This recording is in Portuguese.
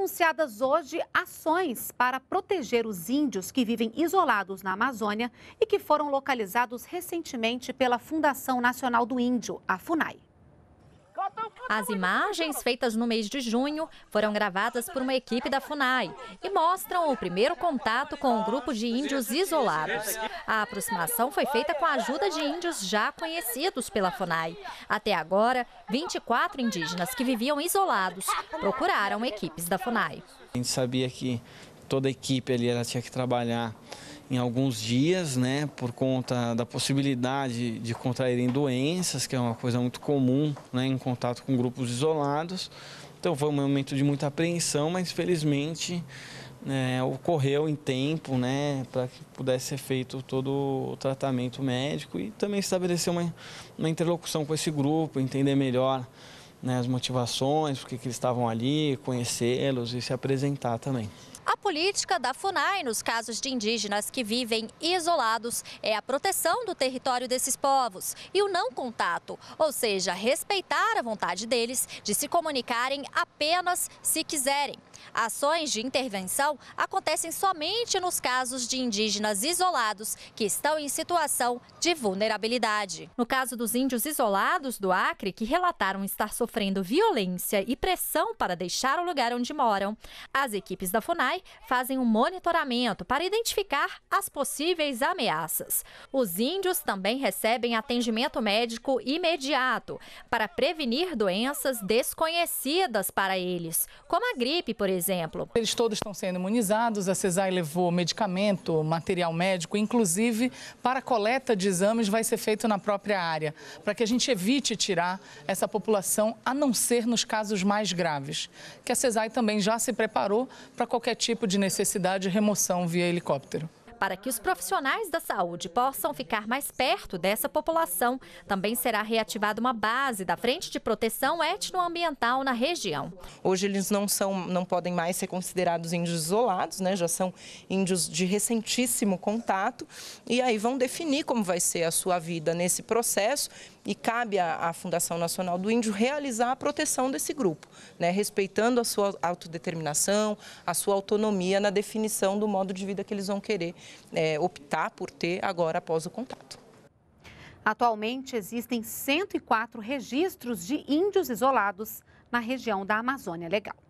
anunciadas hoje ações para proteger os índios que vivem isolados na Amazônia e que foram localizados recentemente pela Fundação Nacional do Índio, a FUNAI. As imagens feitas no mês de junho foram gravadas por uma equipe da FUNAI e mostram o primeiro contato com um grupo de índios isolados. A aproximação foi feita com a ajuda de índios já conhecidos pela FUNAI. Até agora, 24 indígenas que viviam isolados procuraram equipes da FUNAI. A gente sabia que toda a equipe ali ela tinha que trabalhar em alguns dias, né, por conta da possibilidade de contraírem doenças, que é uma coisa muito comum né, em contato com grupos isolados. Então foi um momento de muita apreensão, mas felizmente né, ocorreu em tempo né, para que pudesse ser feito todo o tratamento médico e também estabelecer uma, uma interlocução com esse grupo, entender melhor né, as motivações, porque que eles estavam ali, conhecê-los e se apresentar também política da FUNAI nos casos de indígenas que vivem isolados é a proteção do território desses povos e o não contato, ou seja, respeitar a vontade deles de se comunicarem apenas se quiserem. Ações de intervenção acontecem somente nos casos de indígenas isolados que estão em situação de vulnerabilidade. No caso dos índios isolados do Acre, que relataram estar sofrendo violência e pressão para deixar o lugar onde moram, as equipes da FUNAI fazem um monitoramento para identificar as possíveis ameaças. Os índios também recebem atendimento médico imediato para prevenir doenças desconhecidas para eles, como a gripe, por exemplo. Eles todos estão sendo imunizados, a CESAI levou medicamento, material médico, inclusive para coleta de exames vai ser feito na própria área, para que a gente evite tirar essa população, a não ser nos casos mais graves, que a CESAI também já se preparou para qualquer tipo tipo de necessidade remoção via helicóptero. Para que os profissionais da saúde possam ficar mais perto dessa população, também será reativada uma base da Frente de Proteção Etnoambiental na região. Hoje eles não são, não podem mais ser considerados índios isolados, né? Já são índios de recentíssimo contato e aí vão definir como vai ser a sua vida nesse processo e cabe à, Fundação Nacional do Índio realizar a proteção desse grupo, né, respeitando a sua autodeterminação, a sua autonomia na definição do modo de vida que eles vão querer é, optar por ter agora após o contato. Atualmente existem 104 registros de índios isolados na região da Amazônia Legal.